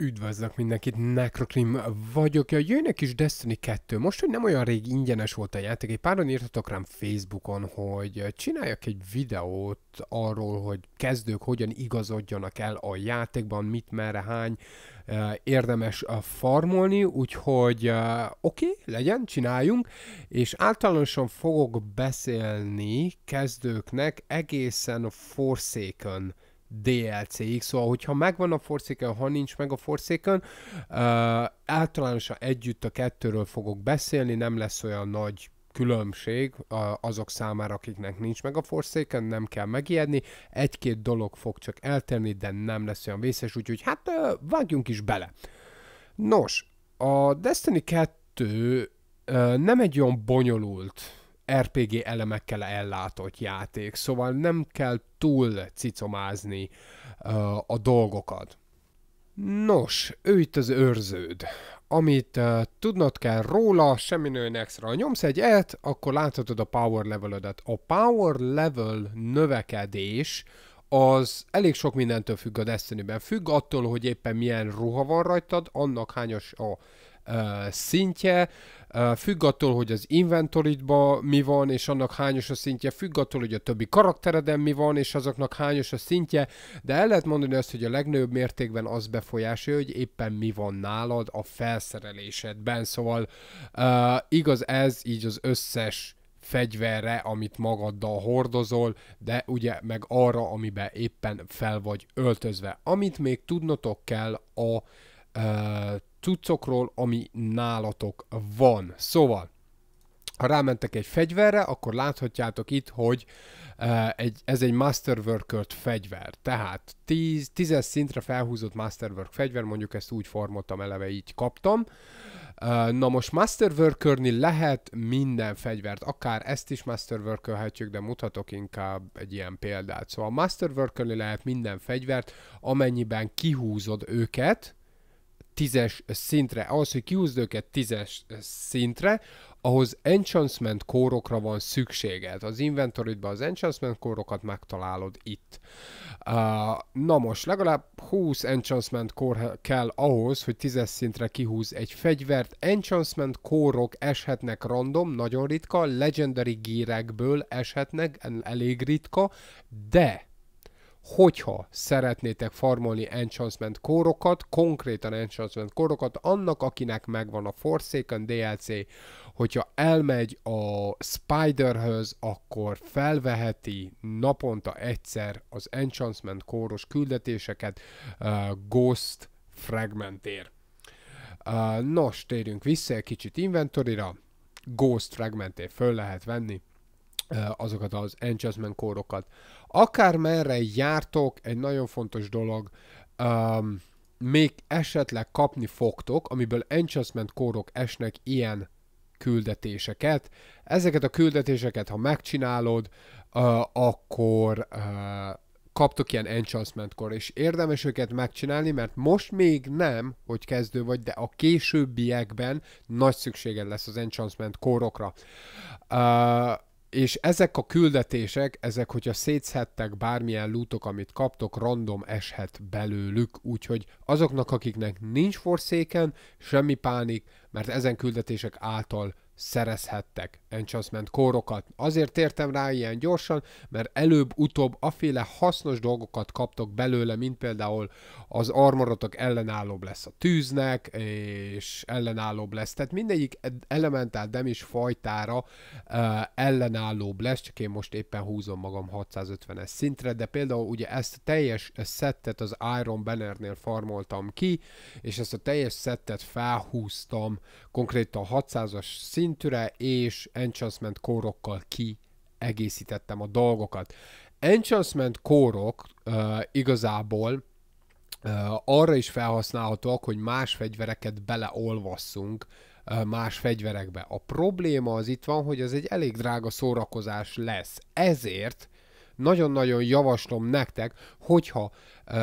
Üdvözlök mindenkit, Necrocrim vagyok. Ja, jön is Destiny 2. Most, hogy nem olyan rég ingyenes volt a játék, egy páron írtatok rám Facebookon, hogy csináljak egy videót arról, hogy kezdők hogyan igazodjanak el a játékban, mit, merre, hány eh, érdemes eh, farmolni, úgyhogy eh, oké, okay, legyen, csináljunk, és általánosan fogok beszélni kezdőknek egészen Forsaken DLC-ig, szóval hogyha megvan a forszéken, ha nincs meg a forszéken általánosan együtt a kettőről fogok beszélni, nem lesz olyan nagy különbség azok számára, akiknek nincs meg a forszéken, nem kell megijedni, egy-két dolog fog csak eltenni, de nem lesz olyan vészes, úgyhogy hát vágjunk is bele. Nos, a Destiny 2 nem egy olyan bonyolult RPG elemekkel ellátott játék, szóval nem kell túl cicomázni uh, a dolgokat. Nos, ő itt az őrződ. Amit uh, tudnod kell róla, semmi nőn extra. Nyomsz egy et, akkor láthatod a power levelödet. A power level növekedés az elég sok mindentől függ a destiny -ben. Függ attól, hogy éppen milyen ruha van rajtad, annak hányos a szintje, függ attól, hogy az inventoridba mi van, és annak hányos a szintje, függ attól, hogy a többi karaktereden mi van, és azoknak hányos a szintje, de el lehet mondani azt, hogy a legnagyobb mértékben az befolyásolja, hogy éppen mi van nálad a felszerelésedben, szóval uh, igaz ez így az összes fegyverre, amit magaddal hordozol, de ugye meg arra, amiben éppen fel vagy öltözve. Amit még tudnotok kell a uh, cuccokról, ami nálatok van. Szóval, ha rámentek egy fegyverre, akkor láthatjátok itt, hogy e, egy, ez egy masterwork fegyver. Tehát 10, 10 szintre felhúzott Masterwork fegyver, mondjuk ezt úgy formoltam eleve, így kaptam. E, na most masterwork lehet minden fegyvert, akár ezt is masterwork de mutatok inkább egy ilyen példát. Szóval masterwork lehet minden fegyvert, amennyiben kihúzod őket, tízes szintre. Ahhoz, hogy kihúzd őket tízes szintre, ahhoz enchantment kórokra van szükséged. Az inventoridba az enchantment kórokat megtalálod itt. Uh, na most, legalább 20 enchantment kór kell ahhoz, hogy 10 szintre kihúz egy fegyvert. Enchantment kórok eshetnek random, nagyon ritka, legendary gírekből eshetnek, elég ritka, de hogyha szeretnétek farmolni enchantment kórokat, konkrétan enchantment kórokat, annak, akinek megvan a Forsaken DLC, hogyha elmegy a spider akkor felveheti naponta egyszer az enchantment kóros küldetéseket uh, Ghost fragmentér. Uh, nos, térjünk vissza egy kicsit inventorira. Ghost Fragmentér föl lehet venni uh, azokat az enchantment kórokat Akármerre jártok, egy nagyon fontos dolog, um, még esetleg kapni fogtok, amiből enchantment kórok esnek ilyen küldetéseket. Ezeket a küldetéseket, ha megcsinálod, uh, akkor uh, kaptok ilyen kor, és érdemes őket megcsinálni, mert most még nem, hogy kezdő vagy, de a későbbiekben nagy szükséged lesz az enchantment kórokra. Uh, és ezek a küldetések, ezek, hogyha szétszedtek bármilyen lútok, amit kaptok, random eshet belőlük, úgyhogy azoknak, akiknek nincs forszéken, semmi pánik, mert ezen küldetések által szerezhettek enchantment kórokat. Azért értem rá ilyen gyorsan, mert előbb-utóbb aféle hasznos dolgokat kaptok belőle, mint például az armorotok ellenállóbb lesz a tűznek, és ellenállóbb lesz. Tehát mindegyik elementál demis fajtára uh, ellenállóbb lesz, csak én most éppen húzom magam 650-es szintre, de például ugye ezt a teljes szettet az Iron Bannernél farmoltam ki, és ezt a teljes szettet felhúztam konkrétan 600-as szint szintűre, és enchantment kórokkal kiegészítettem a dolgokat. Enchantment kórok uh, igazából uh, arra is felhasználhatóak, hogy más fegyvereket beleolvasszunk uh, más fegyverekbe. A probléma az itt van, hogy ez egy elég drága szórakozás lesz. Ezért nagyon-nagyon javaslom nektek, hogyha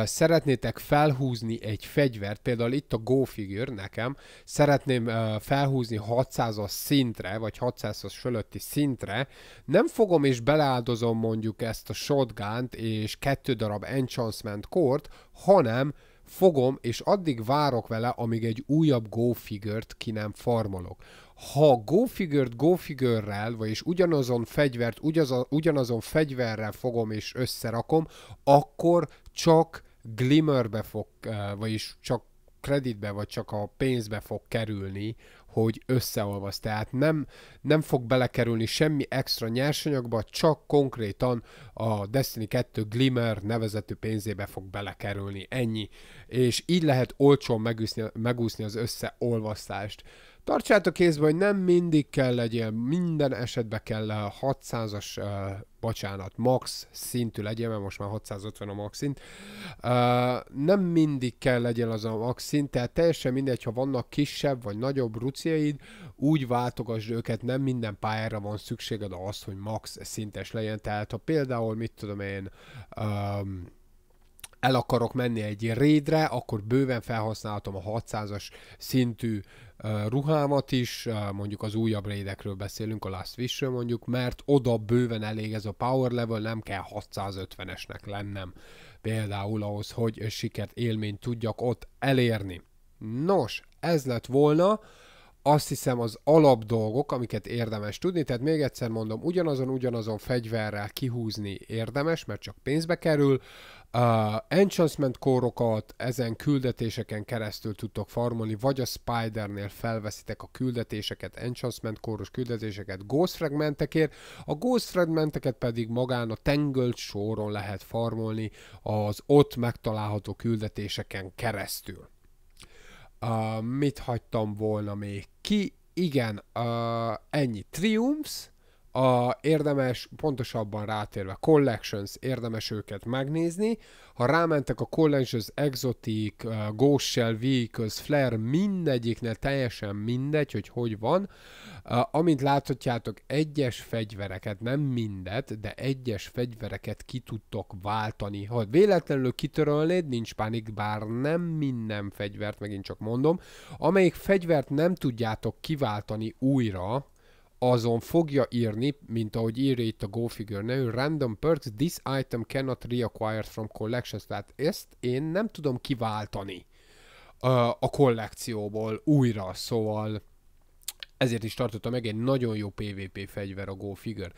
szeretnétek felhúzni egy fegyvert, például itt a Go Figure nekem, szeretném felhúzni 600-as szintre, vagy 600-as fölötti szintre, nem fogom és beleáldozom mondjuk ezt a shotgun és kettő darab enchantment kort, hanem fogom, és addig várok vele, amíg egy újabb Go figure ki nem farmolok ha go figure-t go figure-rel, vagyis ugyanazon fegyvert ugyanazon, ugyanazon fegyverrel fogom és összerakom, akkor csak glimmerbe fog, eh, vagyis csak kreditbe, vagy csak a pénzbe fog kerülni, hogy összeolvasz. Tehát nem, nem fog belekerülni semmi extra nyersanyagba, csak konkrétan a Destiny 2 Glimmer nevezetű pénzébe fog belekerülni. Ennyi. És így lehet olcsón megúszni, megúszni az összeolvasztást. Tartsátok kézbe, hogy nem mindig kell legyen, minden esetben kell 600-as, uh, bocsánat, max szintű legyen, mert most már 650 a max szint. Uh, nem mindig kell legyen az a max szint, tehát teljesen mindegy, ha vannak kisebb vagy nagyobb ruciaid, úgy váltogasd őket, nem minden pályára van szükséged az, hogy max szintes legyen. Tehát ha például, mit tudom én, um, el akarok menni egy rédre, akkor bőven felhasználhatom a 600-as szintű ruhámat is, mondjuk az újabb rédekről beszélünk, a Last wish mondjuk, mert oda bőven elég ez a power level, nem kell 650-esnek lennem például ahhoz, hogy sikert élményt tudjak ott elérni. Nos, ez lett volna azt hiszem az alap dolgok, amiket érdemes tudni, tehát még egyszer mondom, ugyanazon-ugyanazon fegyverrel kihúzni érdemes, mert csak pénzbe kerül, Uh, enchantment kórokat ezen küldetéseken keresztül tudtok farmolni, vagy a Spider-nél felveszitek a küldetéseket, enchantment kóros küldetéseket Ghost Fragmentekért, a Ghost Fragmenteket pedig magán a tengölt soron lehet farmolni az ott megtalálható küldetéseken keresztül. Uh, mit hagytam volna még ki, igen, a, ennyi. Triumphs, a érdemes, pontosabban rátérve, Collections, érdemes őket megnézni. Ha rámentek a Collections, Exotic, uh, Ghost Shell, Vehicles, Flare, mindegyiknél teljesen mindegy, hogy hogy van. Uh, amint láthatjátok, egyes fegyvereket, nem mindet, de egyes fegyvereket ki tudtok váltani. Ha véletlenül kitörölnéd, nincs pánik, bár nem minden fegyvert, megint csak mondom. Amelyik fegyvert nem tudjátok kiváltani újra, azon fogja írni, mint ahogy írja itt a GoFigure nevű, random perks, this item cannot reacquire from collections, tehát ezt én nem tudom kiváltani a kollekcióból újra, szóval ezért is tartotta meg egy nagyon jó PvP fegyver a GoFigure.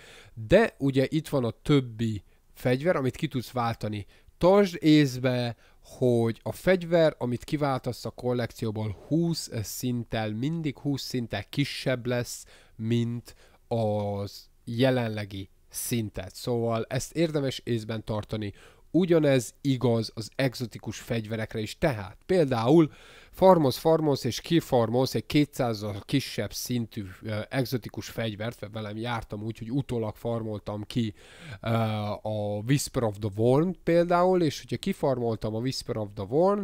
De ugye itt van a többi fegyver, amit ki tudsz váltani. Tartsd észbe, hogy a fegyver, amit kiváltasz a kollekcióból 20 szinttel, mindig 20 szinttel kisebb lesz, mint az jelenlegi szintet. Szóval ezt érdemes észben tartani, Ugyanez igaz az exotikus fegyverekre is. Tehát például Farmos Farmos és Kifarmos egy 200 kisebb szintű uh, exotikus fegyvert, mert velem jártam úgy, hogy utólag farmoltam ki uh, a Whisper of the Worm például, és hogyha kifarmoltam a Whisper of the Worm,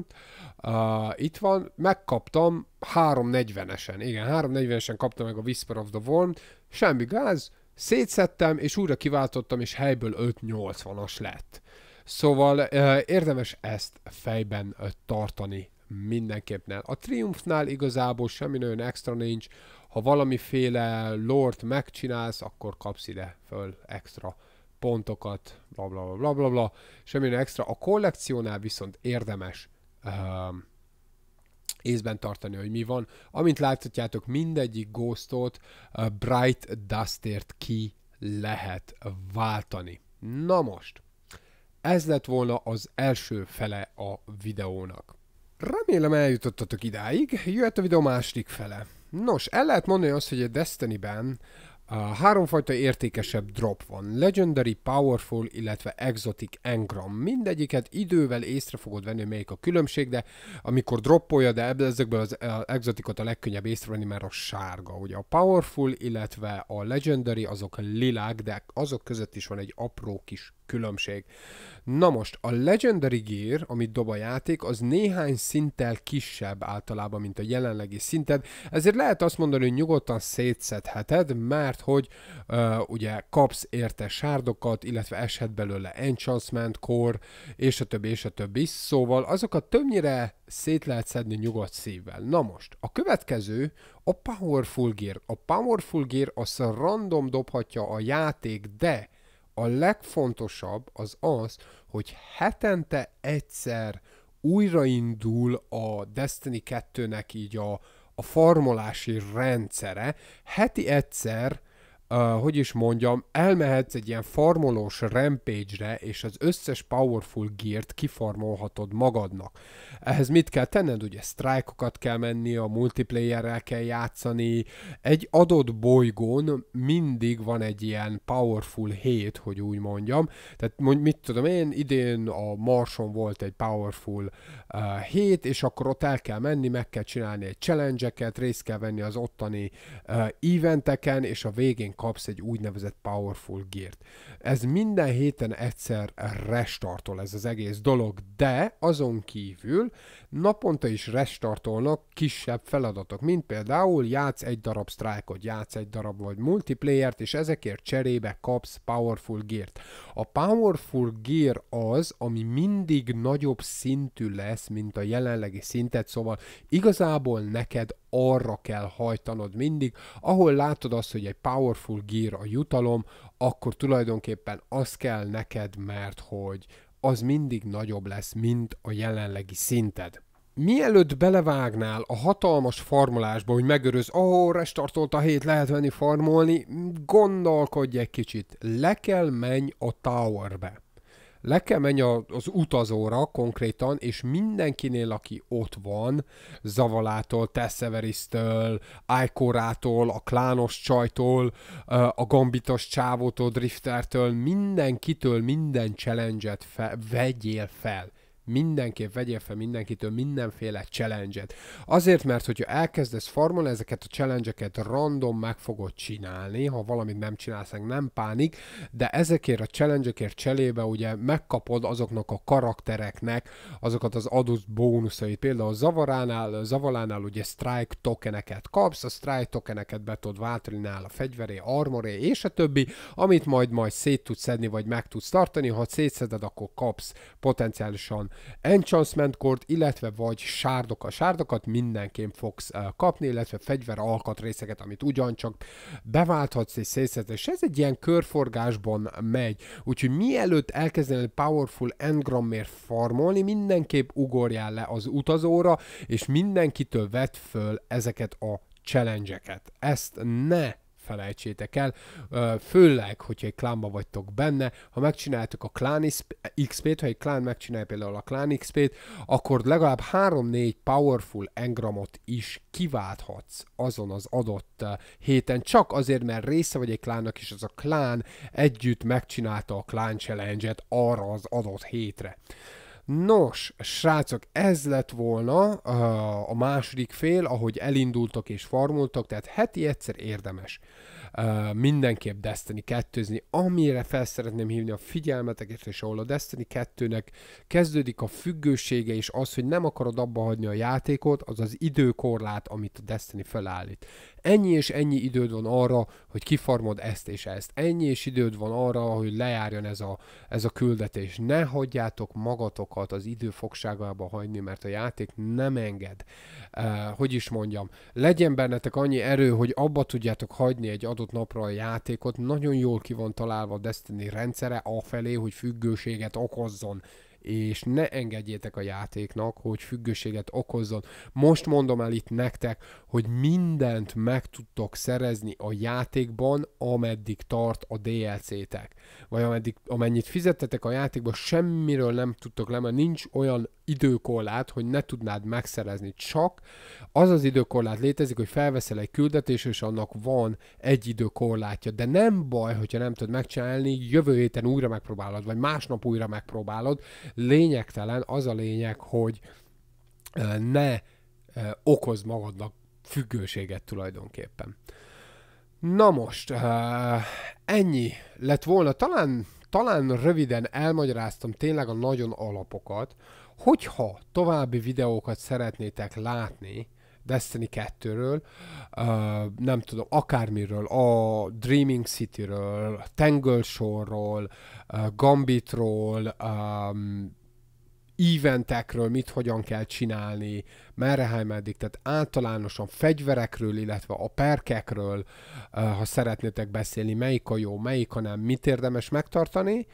uh, itt van, megkaptam 340-esen, igen, 340-esen kaptam meg a Whisper of the Worm, semmi gáz, szétszettem, és újra kiváltottam, és helyből 580-as lett. Szóval érdemes ezt fejben tartani mindenképpen. A triumfnál igazából semmi nagyon extra nincs, ha valamiféle Lord megcsinálsz, akkor kapsz ide föl extra pontokat, bla bla bla bla bla, semmi extra. A kollekciónál viszont érdemes észben tartani, hogy mi van. Amint láthatjátok, mindegyik ghostot uh, Bright Dustért ki lehet váltani. Na most, ez lett volna az első fele a videónak. Remélem eljutottatok idáig, jöhet a videó második fele. Nos, el lehet mondani azt, hogy a Destiny-ben a háromfajta értékesebb drop van. Legendary, Powerful, illetve Exotic Engram. Mindegyiket idővel észre fogod venni, melyik a különbség, de amikor droppolja, de ebből ezekből az, az e, Exoticot a legkönnyebb észrevenni, mert a sárga. Ugye a Powerful, illetve a Legendary, azok lilák, de azok között is van egy apró kis különbség. Na most, a Legendary Gear, amit dob a játék, az néhány szinttel kisebb általában, mint a jelenlegi szinted, ezért lehet azt mondani, hogy nyugodtan szétszedheted, mert hogy ö, ugye kapsz érte sárdokat, illetve eshet belőle enchantment, core, és a többi, és a többi. Szóval azokat többnyire szét lehet szedni nyugodt szívvel. Na most, a következő a Powerful Gear. A Powerful Gear azt random dobhatja a játék, de a legfontosabb az az, hogy hetente egyszer újraindul a Destiny 2-nek így a, a farmolási rendszere. Heti egyszer uh, hogy is mondjam, elmehetsz egy ilyen farmolós rampage-re, és az összes powerful geart kifarmolhatod magadnak. Ehhez mit kell tenned? Ugye strike-okat kell menni, a multiplayer-rel kell játszani. Egy adott bolygón mindig van egy ilyen powerful hét, hogy úgy mondjam. Tehát mondj, mit tudom én, idén a Marson volt egy powerful uh, hét, és akkor ott el kell menni, meg kell csinálni egy challenge-eket, részt kell venni az ottani uh, eventeken, és a végén kapsz egy úgynevezett powerful gírt. Ez minden héten egyszer restartol ez az egész dolog, de azon kívül naponta is restartolnak kisebb feladatok, mint például játsz egy darab strike játsz egy darab vagy multiplayert, és ezekért cserébe kapsz powerful gírt. A powerful gear az, ami mindig nagyobb szintű lesz, mint a jelenlegi szintet, szóval igazából neked arra kell hajtanod mindig, ahol látod azt, hogy egy powerful gear a jutalom, akkor tulajdonképpen az kell neked, mert hogy az mindig nagyobb lesz, mint a jelenlegi szinted mielőtt belevágnál a hatalmas farmolásba, hogy megöröz, ó, oh, restartolt a hét, lehet venni farmolni, gondolkodj egy kicsit. Le kell menj a towerbe le kell menni az utazóra konkrétan, és mindenkinél, aki ott van, Zavalától, Tesseverisztől, Aikorától, a Klános csajtól, a Gambitos csávótól, Driftertől, mindenkitől minden challenge-et fe- vegyél fel mindenképp vegyél fel mindenkitől mindenféle challenge-et. Azért, mert hogyha elkezdesz farmolni, ezeket a challenge-eket random meg fogod csinálni, ha valamit nem csinálsz, nem pánik, de ezekért a challenge-ekért cselébe ugye megkapod azoknak a karaktereknek azokat az adott bónuszait. Például Zavaránál, zavaránál ugye strike tokeneket kapsz, a strike tokeneket be tudod váltani nála fegyveré, armoré és a többi, amit majd majd szét tudsz szedni, vagy meg tudsz tartani, ha szétszeded, akkor kapsz potenciálisan enchantment kort, illetve vagy a Sárdokat mindenként fogsz eh, kapni, illetve fegyver alkatrészeket, amit ugyancsak beválthatsz és szétszedsz. És ez egy ilyen körforgásban megy. Úgyhogy mielőtt elkezdenél Powerful Engrammért farmolni, mindenképp ugorjál le az utazóra, és mindenkitől vedd föl ezeket a challenge -eket. Ezt ne felejtsétek el, főleg, hogyha egy klánba vagytok benne, ha megcsináltok a klán XP-t, ha egy klán megcsinál például a klán XP-t, akkor legalább 3-4 powerful engramot is kiválthatsz azon az adott héten, csak azért, mert része vagy egy klánnak, és az a klán együtt megcsinálta a klán challenge-et arra az adott hétre. Nos, srácok, ez lett volna a második fél, ahogy elindultak és farmoltak, tehát heti egyszer érdemes mindenképp Destiny 2 amire fel szeretném hívni a figyelmeteket, és ahol a Destiny 2-nek kezdődik a függősége, és az, hogy nem akarod abba hagyni a játékot, az az időkorlát, amit a Destiny felállít ennyi és ennyi időd van arra, hogy kifarmod ezt és ezt. Ennyi és időd van arra, hogy lejárjon ez a, ez a küldetés. Ne hagyjátok magatokat az idő fogságába hagyni, mert a játék nem enged. Uh, hogy is mondjam, legyen bennetek annyi erő, hogy abba tudjátok hagyni egy adott napra a játékot. Nagyon jól ki van találva a Destiny rendszere afelé, hogy függőséget okozzon és ne engedjétek a játéknak, hogy függőséget okozzon. Most mondom el itt nektek, hogy mindent meg tudtok szerezni a játékban, ameddig tart a DLC-tek. Vagy ameddig, amennyit fizettetek a játékban, semmiről nem tudtok lemenni, nincs olyan időkorlát, hogy ne tudnád megszerezni. Csak az az időkorlát létezik, hogy felveszel egy küldetés, és annak van egy időkorlátja. De nem baj, hogyha nem tudod megcsinálni, jövő héten újra megpróbálod, vagy másnap újra megpróbálod. Lényegtelen az a lényeg, hogy ne okoz magadnak függőséget tulajdonképpen. Na most, ennyi lett volna. Talán, talán röviden elmagyaráztam tényleg a nagyon alapokat, Hogyha további videókat szeretnétek látni Destiny 2-ről, uh, nem tudom, akármiről, a Dreaming City-ről, Tangle Shore-ról, uh, Gambit-ról, um, eventekről, mit hogyan kell csinálni, merre meddig, tehát általánosan fegyverekről, illetve a perkekről, ha szeretnétek beszélni, melyik a jó, melyik a nem, mit érdemes megtartani,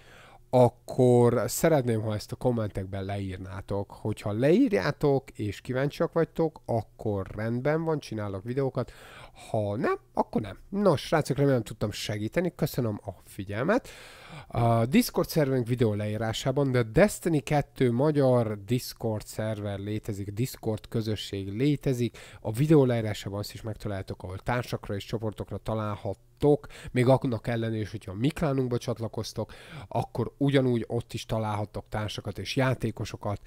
akkor szeretném, ha ezt a kommentekben leírnátok. Hogyha leírjátok és kíváncsiak vagytok, akkor rendben van, csinálok videókat. Ha nem, akkor nem. Nos, srácok, remélem tudtam segíteni. Köszönöm a figyelmet. A Discord szervünk videó leírásában, de a Destiny 2 magyar Discord szerver létezik, Discord közösség létezik. A videó leírásában azt is megtaláltok, ahol társakra és csoportokra találhat még annak ellenére is, hogyha a Miklánunkba csatlakoztok, akkor ugyanúgy ott is találhattok társakat és játékosokat.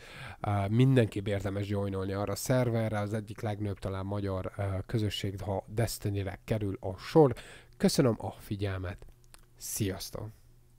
Uh, mindenki érdemes joinolni arra a szerverre, az egyik legnőbb talán magyar uh, közösség, ha Destiny-re kerül a sor. Köszönöm a figyelmet, sziasztok!